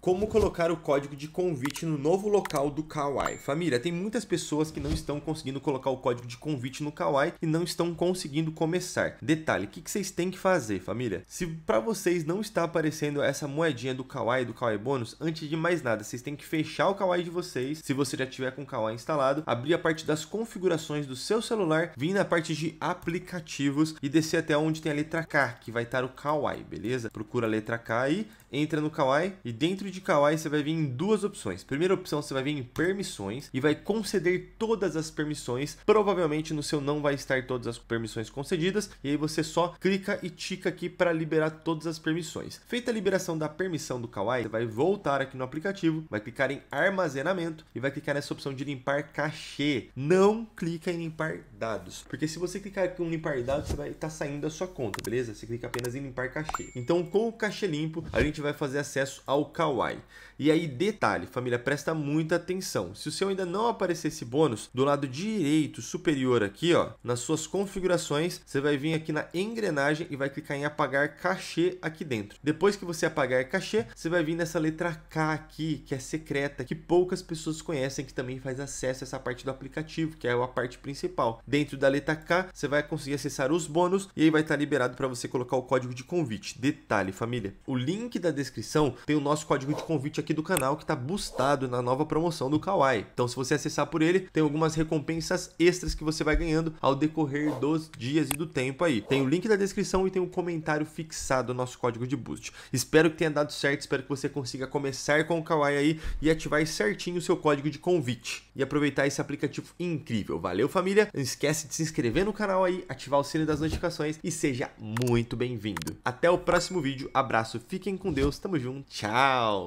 Como colocar o código de convite no novo local do Kawaii? Família, tem muitas pessoas que não estão conseguindo colocar o código de convite no Kawaii e não estão conseguindo começar. Detalhe, o que, vocês têm que fazer, família? Se para vocês não está aparecendo essa moedinha do Kawaii, do Kawaii Bônus, antes de mais nada, vocês têm que fechar o Kawaii de vocês, se você já tiver com o Kawaii instalado, abrir a parte das configurações do seu celular, vir na parte de aplicativos e descer até onde tem a letra K, que vai estar o Kawaii, beleza? Procura a letra K aí, entra no Kawaii e dentro de Kawaii você vai vir em duas opções. Primeira opção, você vai vir em permissões e vai conceder todas as permissões. Provavelmente no seu não vai estar todas as permissões concedidas. E aí você só clica e tica aqui para liberar todas as permissões. Feita a liberação da permissão do Kawaii, você vai voltar aqui no aplicativo, vai clicar em armazenamento e vai clicar nessa opção de limpar cachê. Não clica em limpar dados, porque se você clicar aqui em limpar dados, você vai estar tá saindo da sua conta, beleza? Você clica apenas em limpar cachê. Então, com o cachê limpo, a gente vai fazer acesso ao Kawaii e aí, detalhe, família, presta muita atenção. Se o seu ainda não aparecer esse bônus, do lado direito superior aqui, ó, nas suas configurações, você vai vir aqui na engrenagem e vai clicar em apagar cachê aqui dentro. Depois que você apagar cachê, você vai vir nessa letra K aqui, que é secreta, que poucas pessoas conhecem, que também faz acesso a essa parte do aplicativo, que é a parte principal. Dentro da letra K, você vai conseguir acessar os bônus e aí vai estar liberado para você colocar o código de convite. Detalhe, família, o link da descrição tem o nosso código código de convite aqui do canal que está boostado na nova promoção do Kawaii. Então se você acessar por ele, tem algumas recompensas extras que você vai ganhando ao decorrer dos dias e do tempo aí. Tem o link da descrição e tem um comentário fixado no nosso código de boost. Espero que tenha dado certo, espero que você consiga começar com o Kawaii aí e ativar certinho o seu código de convite e aproveitar esse aplicativo incrível. Valeu família, não esquece de se inscrever no canal aí, ativar o sino das notificações e seja muito bem-vindo. Até o próximo vídeo, abraço, fiquem com Deus, tamo junto, tchau!